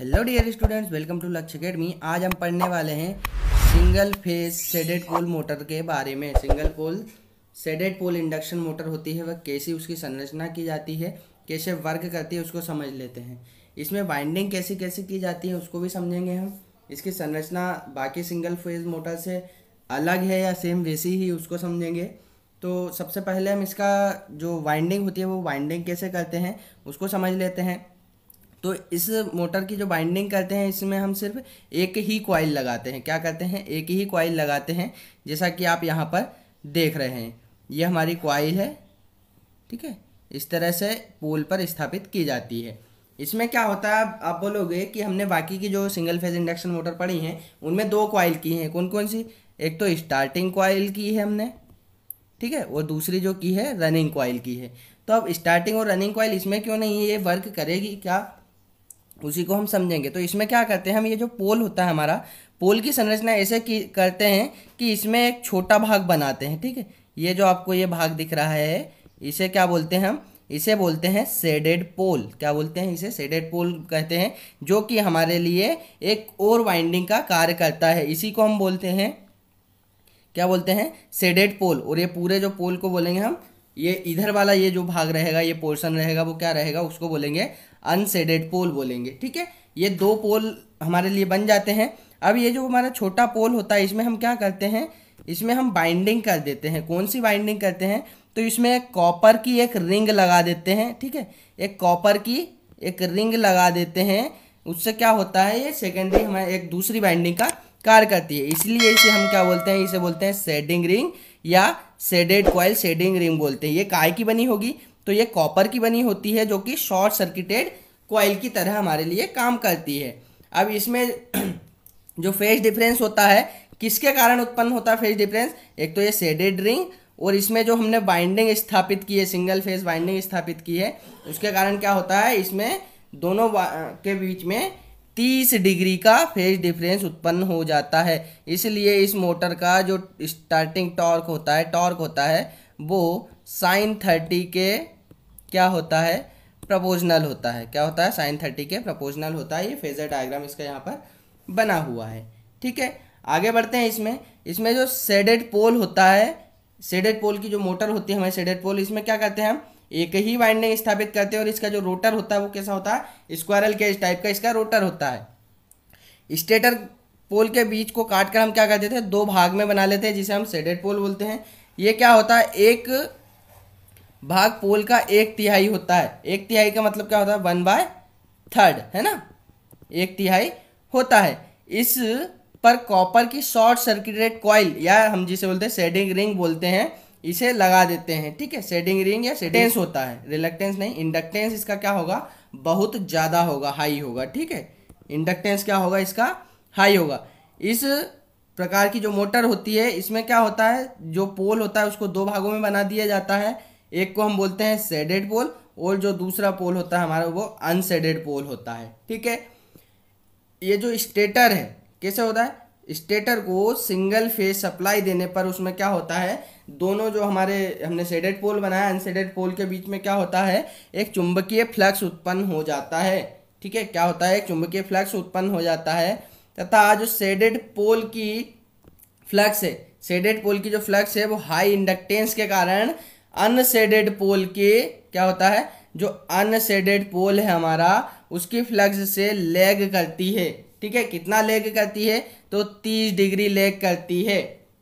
hello dear students welcome to Lakshya academy आज हम पढ़ने वाले हैं single phase shaded pole motor के बारे में single pole shaded pole induction motor होती है वह कैसी उसकी संरचना की जाती है कैसे वर्क करती है उसको समझ लेते हैं इसमें वाइंडिंग कैसी कैसे की जाती है उसको भी समझेंगे हम इसकी संरचना बाकी सिंगल फेज मोटर से अलग है या सेम वैसी ही उसको समझेंगे तो सबसे पहले हम इसका जो वाइंडिंग होती है वो वाइंडिंग कैसे करते हैं उसको समझ लेते हैं तो इस मोटर की जो बाइंडिंग करते हैं इसमें हम सिर्फ एक ही क्वाइल लगाते हैं क्या करते हैं एक ही क्वाइल लगाते हैं जैसा कि आप यहाँ पर देख रहे हैं ये हमारी क्वाइल है ठीक है इस तरह से पोल पर स्थापित की जाती है इसमें क्या होता है आप बोलोगे कि हमने बाकी की जो सिंगल फेज इंडक्शन मोटर पड़ी हैं उनमें दो क्वाइल की हैं कौन कौन सी एक तो स्टार्टिंग क्वाइल की है हमने ठीक है और दूसरी जो की है रनिंग क्वाइल की है तो अब स्टार्टिंग और रनिंग क्वाइल इसमें क्यों नहीं है ये वर्क करेगी क्या उसी को हम समझेंगे तो इसमें क्या करते हैं हम ये जो पोल होता है हमारा पोल की संरचना ऐसे की करते हैं कि इसमें एक छोटा भाग बनाते हैं ठीक है ये जो आपको ये भाग दिख रहा है इसे क्या बोलते हैं हम इसे बोलते हैं सेडेड पोल क्या बोलते हैं इसे सेडेड पोल कहते हैं जो कि हमारे लिए एक और वाइंडिंग का कार्य करता है इसी को हम बोलते हैं क्या बोलते हैं सेडेड पोल और ये पूरे जो पोल को बोलेंगे हम ये इधर वाला ये जो भाग रहेगा ये पोर्शन रहेगा वो क्या रहेगा उसको बोलेंगे अनसेडेड पोल बोलेंगे ठीक है ये दो पोल हमारे लिए बन जाते हैं अब ये जो हमारा छोटा पोल होता है इसमें हम क्या करते हैं इसमें हम बाइंडिंग कर देते हैं कौन सी बाइंडिंग करते हैं तो इसमें कॉपर की एक रिंग लगा देते हैं ठीक है एक कॉपर की एक रिंग लगा देते हैं उससे क्या होता है ये सेकेंडरी हमारे एक दूसरी बाइंडिंग का कार्य करती है इसलिए इसे हम क्या बोलते हैं इसे बोलते हैं सेडिंग रिंग या सेडेड कॉयल सेडिंग रिंग बोलते हैं ये काय की बनी होगी तो ये कॉपर की बनी होती है जो कि शॉर्ट सर्किटेड कॉयल की तरह हमारे लिए काम करती है अब इसमें जो फेज डिफरेंस होता है किसके कारण उत्पन्न होता है फेज डिफरेंस एक तो ये सेडेड रिंग और इसमें जो हमने बाइंडिंग स्थापित की है सिंगल फेज बाइंडिंग स्थापित की है उसके कारण क्या होता है इसमें दोनों के बीच में तीस डिग्री का फेज डिफरेंस उत्पन्न हो जाता है इसलिए इस मोटर का जो स्टार्टिंग टॉर्क होता है टॉर्क होता है वो साइन थर्टी के क्या होता है प्रपोजनल होता है क्या होता है साइन थर्टी के प्रपोजनल होता है ये फेजर डायग्राम इसका यहाँ पर बना हुआ है ठीक है आगे बढ़ते हैं इसमें इसमें जो सेडेड पोल होता है सेडेड पोल की जो मोटर होती है हमें सेडेड पोल इसमें क्या करते हैं हम एक ही वाइंडिंग स्थापित करते हैं और इसका जो रोटर होता है वो कैसा होता है स्क्वायरल केज टाइप का इसका रोटर होता है स्टेटर पोल के बीच को काट कर हम क्या करते थे दो भाग में बना लेते हैं जिसे हम सेडेड पोल बोलते हैं ये क्या होता है एक भाग पोल का एक तिहाई होता है एक तिहाई का मतलब क्या होता है वन बाय थर्ड है ना एक तिहाई होता है इस पर कॉपर की शॉर्ट सर्किटेड कॉइल या हम जिसे बोलते हैं सेडिंग रिंग बोलते हैं इसे लगा देते हैं ठीक है सेडिंग रिंग या सेडेंस होता है रिलेक्टेंस नहीं इंडक्टेंस इसका क्या होगा बहुत ज़्यादा होगा हाई होगा ठीक है इंडक्टेंस क्या होगा इसका हाई होगा इस प्रकार की जो मोटर होती है इसमें क्या होता है जो पोल होता है उसको दो भागों में बना दिया जाता है एक को हम बोलते हैं सेडेड पोल और जो दूसरा पोल होता है हमारा वो अनसेडेड पोल होता है ठीक है ये जो स्टेटर है कैसे होता है स्टेटर को सिंगल फेज सप्लाई देने पर उसमें क्या होता है दोनों जो हमारे हमने सेडेड पोल बनाया अनसेडेड पोल के बीच में क्या होता है एक चुंबकीय फ्लक्स उत्पन्न हो जाता है ठीक है क्या होता है एक चुंबकीय फ्लक्स उत्पन्न हो जाता है तथा जो सेडेड पोल की फ्लक्स है सेडेड पोल की जो फ्लक्स है वो हाई इंडक्टेंस के कारण अनसेडेड पोल के क्या होता है जो अनसेडेड पोल है हमारा उसकी फ्लक्स से लेग करती है ठीक है कितना लेग करती है तो तीस डिग्री लेग करती है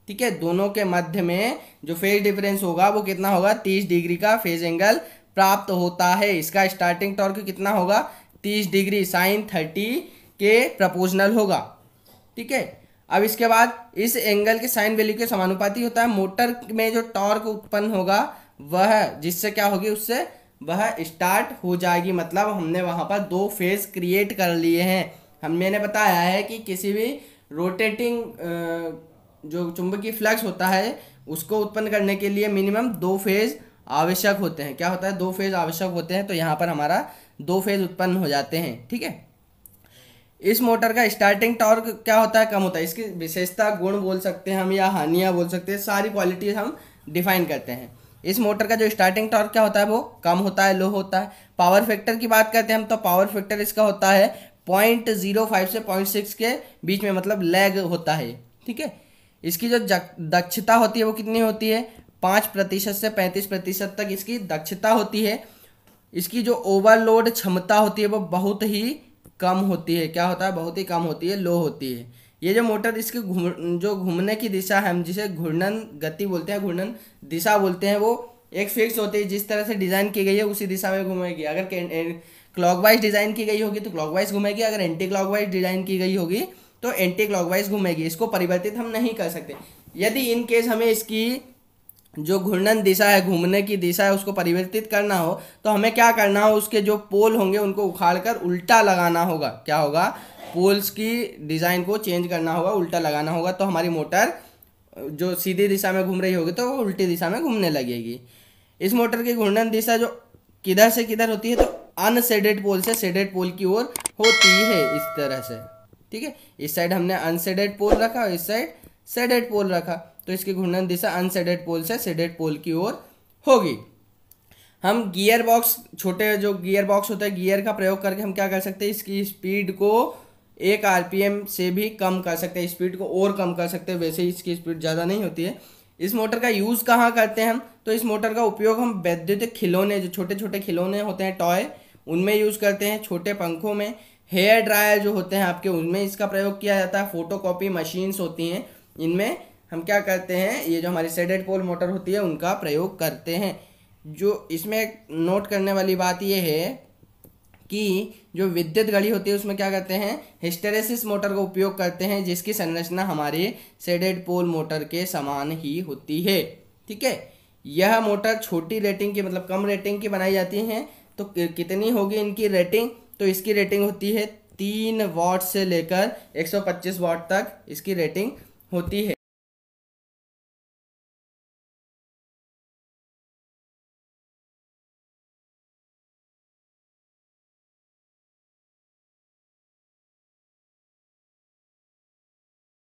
ठीक है दोनों के मध्य में जो फेज डिफरेंस होगा वो कितना होगा तीस डिग्री का फेज एंगल प्राप्त होता है इसका स्टार्टिंग टॉर्क कितना होगा तीस डिग्री साइन थर्टी के प्रपोजनल होगा ठीक है अब इसके बाद इस एंगल के साइन वैल्यू के समानुपाती होता है मोटर में जो टॉर्क उत्पन्न होगा वह जिससे क्या होगी उससे वह स्टार्ट हो जाएगी मतलब हमने वहाँ पर दो फेज क्रिएट कर लिए हैं हम मैंने बताया है कि किसी भी रोटेटिंग जो चुंबकीय फ्लक्स होता है उसको उत्पन्न करने के लिए मिनिमम दो फेज़ आवश्यक होते हैं क्या होता है दो फेज़ आवश्यक होते हैं तो यहाँ पर हमारा दो फेज़ उत्पन्न हो जाते हैं ठीक है इस मोटर का स्टार्टिंग टॉर्क क्या होता है कम होता है इसकी विशेषता गुण बोल सकते हैं हम या हानियाँ बोल सकते हैं सारी क्वालिटीज हम डिफाइन करते हैं इस मोटर का जो स्टार्टिंग टॉर्क क्या होता है वो कम होता है लो होता है पावर फैक्टर की बात करते हैं हम तो पावर फैक्टर इसका होता है पॉइंट जीरो फाइव से पॉइंट सिक्स के बीच में मतलब लैग होता है ठीक है इसकी जो दक्षता होती है वो कितनी होती है पाँच प्रतिशत से पैंतीस प्रतिशत तक इसकी दक्षता होती है इसकी जो ओवरलोड क्षमता होती है वो बहुत ही कम होती है क्या होता है बहुत ही कम होती है लो होती है ये जो मोटर इसकी घूम जो घूमने की दिशा है हम जिसे घूर्णन गति बोलते हैं घूर्णन दिशा बोलते हैं वो एक फिक्स होती है जिस तरह से डिज़ाइन की गई है उसी दिशा में घूमेगी अगर क्लॉकवाइज डिज़ाइन की गई होगी तो क्लॉकवाइज घूमेगी अगर एंटी क्लॉकवाइज डिज़ाइन की गई होगी तो एंटी क्लॉकवाइज घूमेगी इसको परिवर्तित हम नहीं कर सकते यदि इन केस हमें इसकी जो घूर्णन दिशा है घूमने की दिशा है उसको परिवर्तित करना हो तो हमें क्या करना हो उसके जो पोल होंगे उनको उखाड़ कर उल्टा लगाना होगा क्या होगा पोल्स की डिज़ाइन को चेंज करना होगा उल्टा लगाना होगा तो हमारी मोटर जो सीधी दिशा में घूम रही होगी तो वो उल्टी दिशा में घूमने लगेगी इस मोटर की घूर्णन दिशा जो किधर से किधर होती है तो अनसेडेड पोल से सेडेड पोल की ओर होती है इस तरह से ठीक है इस साइड हमने अनसेडेड पोल रखा और इस साइड सेडेड पोल रखा तो इसकी घूर्णन दिशा अनसेडेड पोल से सेडेड पोल की ओर होगी हम गियर बॉक्स छोटे जो गियर बॉक्स होता है गियर का प्रयोग करके हम क्या कर सकते हैं इसकी स्पीड को एक आरपीएम से भी कम कर सकते हैं स्पीड को और कम कर सकते हैं वैसे ही इसकी स्पीड ज़्यादा नहीं होती है इस मोटर का यूज़ कहाँ करते हैं हम तो इस मोटर का उपयोग हम वैद्युतिक खिलौने जो छोटे छोटे खिलौने होते हैं टॉय उनमें यूज़ करते हैं छोटे पंखों में हेयर ड्रायर जो होते हैं आपके उनमें इसका प्रयोग किया जाता है फोटो कॉपी मशीन्स होती हैं इनमें हम क्या करते हैं ये जो हमारी सेडेड पोल मोटर होती है उनका प्रयोग करते हैं जो इसमें नोट करने वाली बात यह है कि जो विद्युत घड़ी होती है उसमें क्या करते हैं हिस्टेरेसिस मोटर का उपयोग करते हैं जिसकी संरचना हमारे सेडेड पोल मोटर के समान ही होती है ठीक है यह मोटर छोटी रेटिंग की मतलब कम रेटिंग की बनाई जाती है तो कितनी होगी इनकी रेटिंग तो इसकी रेटिंग होती है तीन वॉट से लेकर 125 वॉट तक इसकी रेटिंग होती है